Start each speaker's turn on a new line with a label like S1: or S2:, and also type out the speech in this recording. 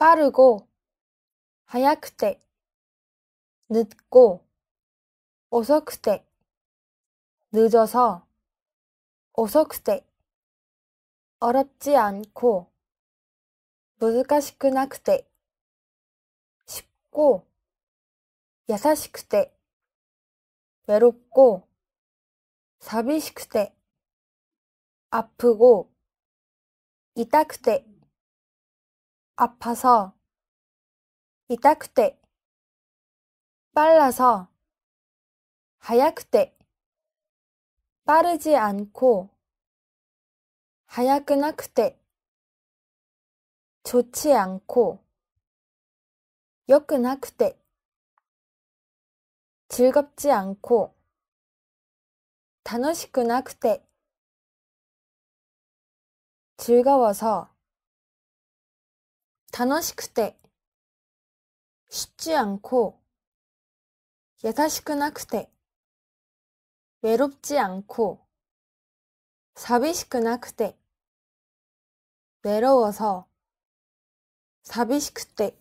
S1: 빠르고早くて늦고遅くて늦어서遅くて어렵지않고難しくなくて쉽고優しくて외롭고寂しくて아프고痛くて 아파서 이따 그때 빨라서 하야 그 빠르지 않고 하야끄나 그때 좋지 않고 여끄나 그때 즐겁지 않고 단어시끄나 그때 즐거워서 楽しくて、쉽지않 고、 優しくなくて、외롭지않 고、 寂しくなくて、외로워 서、 寂しくて、